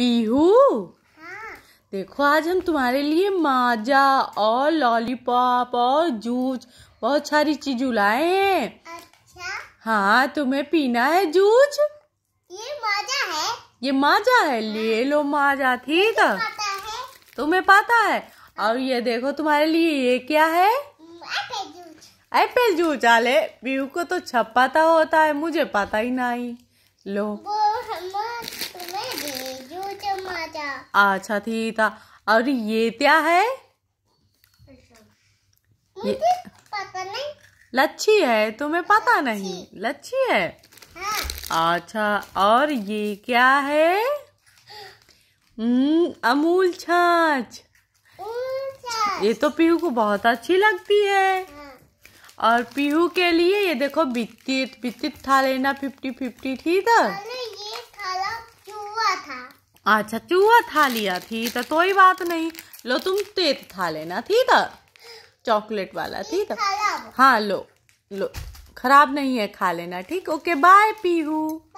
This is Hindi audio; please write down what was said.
पीहू देखो आज हम तुम्हारे लिए माजा और लॉलीपॉप और जूस बहुत सारी चीज लाए हैं अच्छा हाँ तुम्हें पीना है जूस ये माजा है ये माजा है ले हाँ। लो माजा ठीक है तुम्हें पता है और ये देखो तुम्हारे लिए ये क्या है एप्पल जूस आले पीहू को तो छप पता होता है मुझे पता ही नहीं लो वो अच्छा थी था और ये क्या है ये पता नहीं लच्छी है तुम्हें पता नहीं लच्छी है हाँ। अच्छा और ये क्या है हम्म, अमूल छाछ ये तो पीहू को बहुत अच्छी लगती है हाँ। और पीहू के लिए ये देखो बिस्किट बिस्किट था लेना फिफ्टी फिफ्टी थी है अच्छा चूहा था लिया थी तो कोई बात नहीं लो तुम तेत था लेना थी तो चॉकलेट वाला थी तो हाँ लो लो खराब नहीं है खा लेना ठीक ओके बाय पीहू